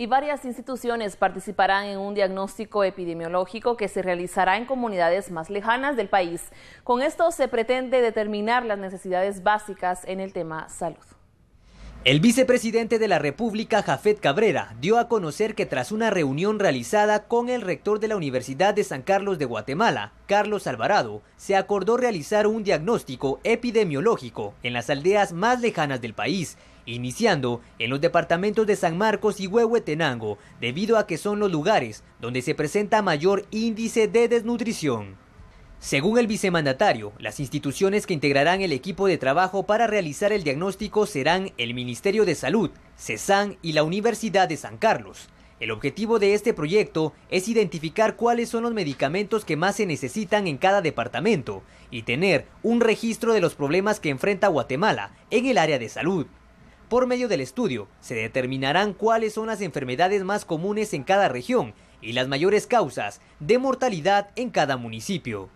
y varias instituciones participarán en un diagnóstico epidemiológico que se realizará en comunidades más lejanas del país. Con esto se pretende determinar las necesidades básicas en el tema salud. El vicepresidente de la República, Jafet Cabrera, dio a conocer que tras una reunión realizada con el rector de la Universidad de San Carlos de Guatemala, Carlos Alvarado, se acordó realizar un diagnóstico epidemiológico en las aldeas más lejanas del país, iniciando en los departamentos de San Marcos y Huehuetenango, debido a que son los lugares donde se presenta mayor índice de desnutrición. Según el vicemandatario, las instituciones que integrarán el equipo de trabajo para realizar el diagnóstico serán el Ministerio de Salud, CESAN y la Universidad de San Carlos. El objetivo de este proyecto es identificar cuáles son los medicamentos que más se necesitan en cada departamento y tener un registro de los problemas que enfrenta Guatemala en el área de salud. Por medio del estudio, se determinarán cuáles son las enfermedades más comunes en cada región y las mayores causas de mortalidad en cada municipio.